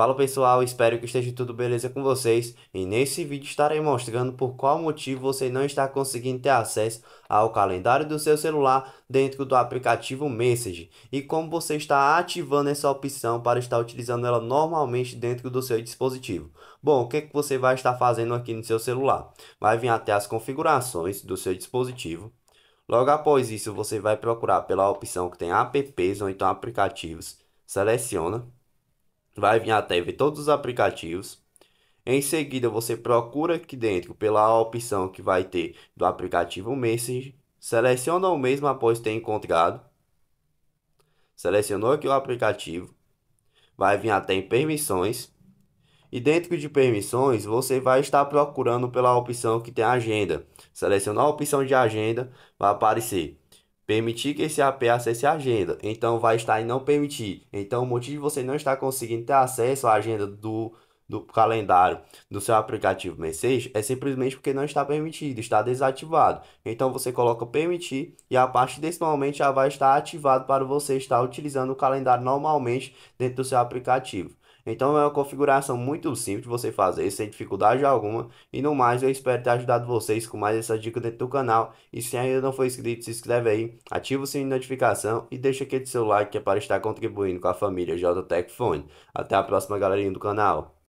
Fala pessoal, espero que esteja tudo beleza com vocês e nesse vídeo estarei mostrando por qual motivo você não está conseguindo ter acesso ao calendário do seu celular dentro do aplicativo Message e como você está ativando essa opção para estar utilizando ela normalmente dentro do seu dispositivo. Bom, o que, é que você vai estar fazendo aqui no seu celular? Vai vir até as configurações do seu dispositivo. Logo após isso, você vai procurar pela opção que tem apps ou então aplicativos. Seleciona vai vir a ver todos os aplicativos. Em seguida, você procura aqui dentro pela opção que vai ter do aplicativo Messenger. Seleciona o mesmo após ter encontrado. Selecionou aqui o aplicativo. Vai vir até em permissões. E dentro de permissões, você vai estar procurando pela opção que tem agenda. Selecionar a opção de agenda, vai aparecer Permitir que esse API acesse a agenda, então vai estar em não permitir. Então, o motivo de você não estar conseguindo ter acesso à agenda do, do calendário do seu aplicativo Message é simplesmente porque não está permitido, está desativado. Então, você coloca permitir e a partir desse momento já vai estar ativado para você estar utilizando o calendário normalmente dentro do seu aplicativo. Então é uma configuração muito simples de você fazer, sem dificuldade alguma. E no mais, eu espero ter ajudado vocês com mais essa dica dentro do canal. E se ainda não for inscrito, se inscreve aí, ativa o sininho de notificação e deixa aquele seu like que é para estar contribuindo com a família JTech Até a próxima, galerinha do canal.